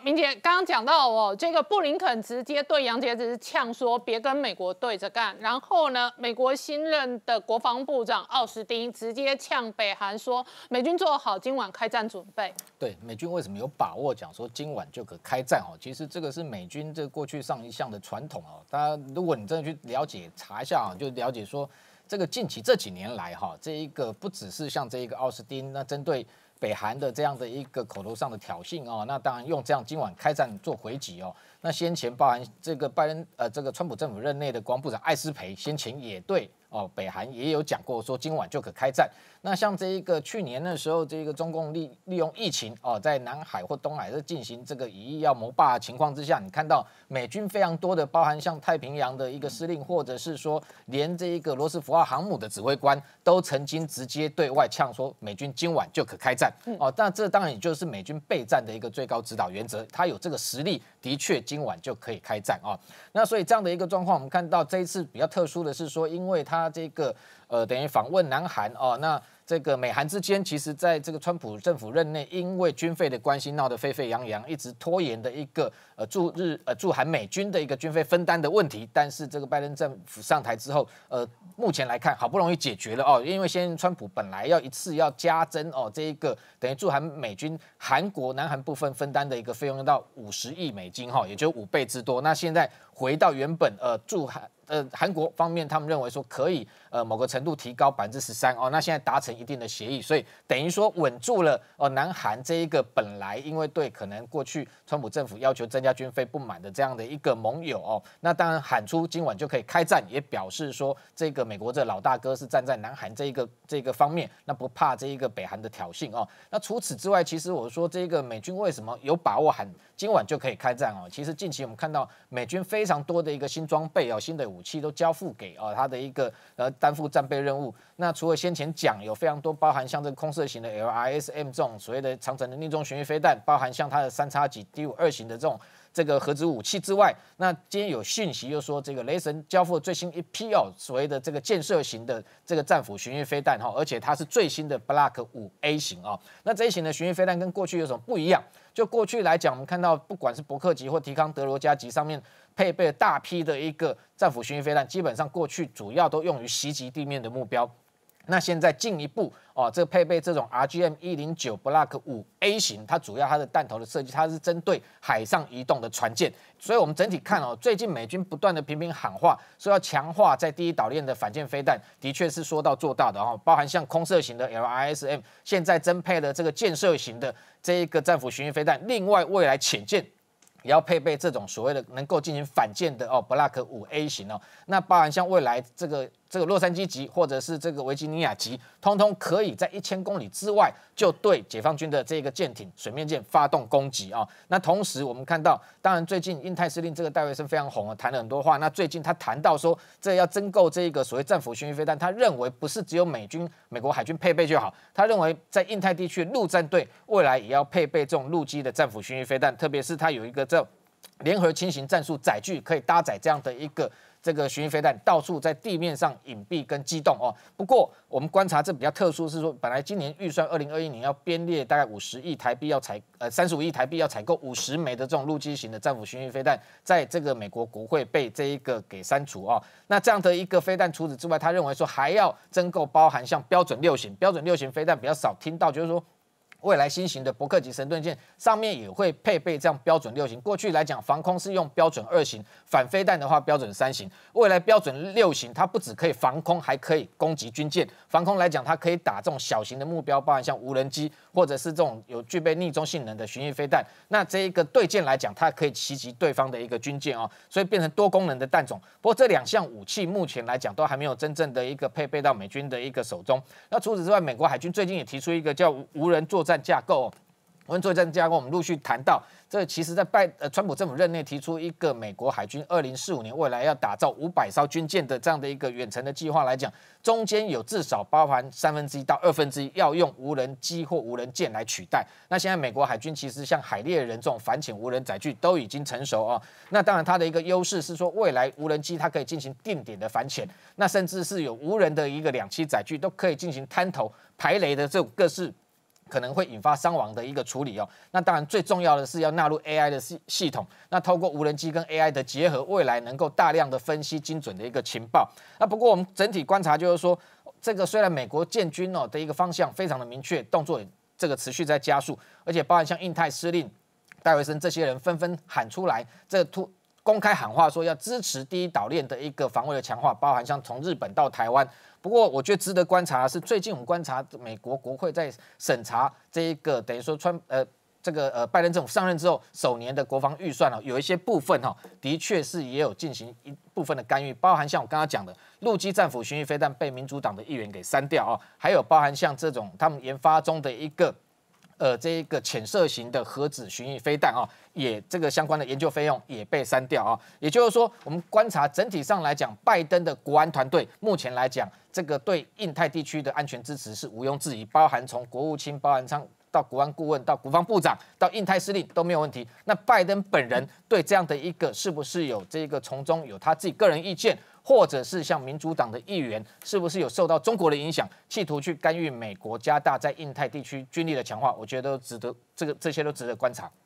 明姐刚刚讲到哦，这个布林肯直接对杨洁之呛说别跟美国对着干。然后呢，美国新任的国防部长奥斯汀直接呛北韩说美军做好今晚开战准备。对，美军为什么有把握讲说今晚就可开战？哦，其实这个是美军这过去上一项的传统哦。大家如果你真的去了解查一下啊，就了解说这个近期这几年来哈，这一个不只是像这一个奥斯汀，那针对。北韩的这样的一个口头上的挑衅哦，那当然用这样今晚开战做回击哦。那先前包含这个拜登呃，这个川普政府任内的防部长艾斯培，先前也对。哦，北韩也有讲过说今晚就可开战。那像这一个去年的时候，这个中共利利用疫情哦，在南海或东海在进行这个以要谋霸的情况之下，你看到美军非常多的包含像太平洋的一个司令，或者是说连这一个罗斯福号航母的指挥官，都曾经直接对外呛说美军今晚就可开战。哦，那这当然也就是美军备战的一个最高指导原则，他有这个实力的确今晚就可以开战哦，那所以这样的一个状况，我们看到这一次比较特殊的是说，因为他。他这个呃，等于访问南韩哦，那这个美韩之间，其实在这个川普政府任内，因为军费的关系闹得沸沸扬扬，一直拖延的一个呃驻日呃驻韩美军的一个军费分担的问题。但是这个拜登政府上台之后，呃，目前来看好不容易解决了哦，因为先川普本来要一次要加增哦，这一个等于驻韩美军韩国南韩部分分担的一个费用到五十亿美金哈，也就五倍之多。那现在回到原本呃驻韩。呃，韩国方面他们认为说可以，呃，某个程度提高百分之十三哦。那现在达成一定的协议，所以等于说稳住了哦。南韩这一个本来因为对可能过去川普政府要求增加军费不满的这样的一个盟友哦，那当然喊出今晚就可以开战，也表示说这个美国这老大哥是站在南韩这一个这个方面，那不怕这一个北韩的挑衅哦。那除此之外，其实我说这个美军为什么有把握喊今晚就可以开战哦？其实近期我们看到美军非常多的一个新装备哦，新的武器都交付给啊，它的一个呃担负战备任务。那除了先前讲有非常多包含像这个空射型的 LISM 这种所谓的长城的逆中巡弋飞弹，包含像它的三叉戟 D 五二型的这种。这个核子武器之外，那今天有讯息又说，这个雷神交付最新一批哦，所谓的这个建设型的这个战斧巡弋飞弹哈，而且它是最新的 Block 五 A 型啊。那这一型的巡弋飞弹跟过去有什么不一样？就过去来讲，我们看到不管是伯克级或提康德罗加级上面配备大批的一个战斧巡弋飞弹，基本上过去主要都用于袭击地面的目标。那现在进一步哦，这配备这种 RGM 一零九 Block 五 A 型，它主要它的弹头的设计，它是针对海上移动的船舰。所以我们整体看哦，最近美军不断的频频喊话，说要强化在第一岛链的反舰飞弹，的确是说到做到的哦。包含像空射型的 LISM，现在增配了这个建设型的这一个战斧巡弋飞弹，另外未来潜舰也要配备这种所谓的能够进行反舰的哦 Block 五 A 型哦。那包含像未来这个。这个洛杉矶级或者是这个维吉尼亚级，通通可以在一千公里之外就对解放军的这个舰艇、水面舰发动攻击啊。那同时，我们看到，当然最近印太司令这个戴维森非常红，谈了很多话。那最近他谈到说，这要增购这个所谓战斧巡航飞弹，他认为不是只有美军、美国海军配备就好，他认为在印太地区陆战队未来也要配备这种陆基的战斧巡航飞弹，特别是它有一个这联合轻型战术载具可以搭载这样的一个。这个巡弋飞弹到处在地面上隐蔽跟机动哦。不过我们观察这比较特殊，是说本来今年预算二零二一年要编列大概五十亿台币要采呃三十五亿台币要采购五十枚的这种陆基型的战斧巡弋飞弹，在这个美国国会被这一个给删除哦。那这样的一个飞弹除此之外，他认为说还要增购包含像标准六型，标准六型飞弹比较少听到，就是说。未来新型的伯克级神盾舰上面也会配备这样标准六型。过去来讲，防空是用标准二型，反飞弹的话标准三型。未来标准六型，它不只可以防空，还可以攻击军舰。防空来讲，它可以打这种小型的目标，包含像无人机或者是这种有具备逆中性能的巡弋飞弹。那这一个对舰来讲，它可以袭击对方的一个军舰哦，所以变成多功能的弹种。不过这两项武器目前来讲都还没有真正的一个配备到美军的一个手中。那除此之外，美国海军最近也提出一个叫无人作战。战架构，我们做战架构，我们陆续谈到，这其实，在拜呃川普政府任内提出一个美国海军二零四五年未来要打造五百艘军舰的这样的一个远程的计划来讲，中间有至少包含三分之一到二分之一要用无人机或无人舰来取代。那现在美国海军其实像海猎人这种反潜无人载具都已经成熟啊。那当然，它的一个优势是说，未来无人机它可以进行定点的反潜，那甚至是有无人的一个两栖载具都可以进行滩头排雷的这种各式。可能会引发伤亡的一个处理哦，那当然最重要的是要纳入 AI 的系系统，那透过无人机跟 AI 的结合，未来能够大量的分析精准的一个情报。那不过我们整体观察就是说，这个虽然美国建军哦的一个方向非常的明确，动作这个持续在加速，而且包含像印太司令戴维森这些人纷纷喊出来，这突。公开喊话说要支持第一岛链的一个防卫的强化，包含像从日本到台湾。不过，我觉得值得观察是最近我们观察美国国会在审查这一个，等于说川呃这个呃拜登政府上任之后首年的国防预算哦，有一些部分哈，的确是也有进行一部分的干预，包含像我刚刚讲的陆基战斧巡弋飞弹被民主党的议员给删掉哦，还有包含像这种他们研发中的一个。呃，这一个浅色型的核子巡弋飞弹啊，也这个相关的研究费用也被删掉啊。也就是说，我们观察整体上来讲，拜登的国安团队目前来讲，这个对印太地区的安全支持是毋庸置疑，包含从国务卿，包含上。到国安顾问，到国防部长，到印太司令都没有问题。那拜登本人对这样的一个是不是有这个从中有他自己个人意见，或者是像民主党的议员是不是有受到中国的影响，企图去干预美国加大在印太地区军力的强化？我觉得值得，这个这些都值得观察。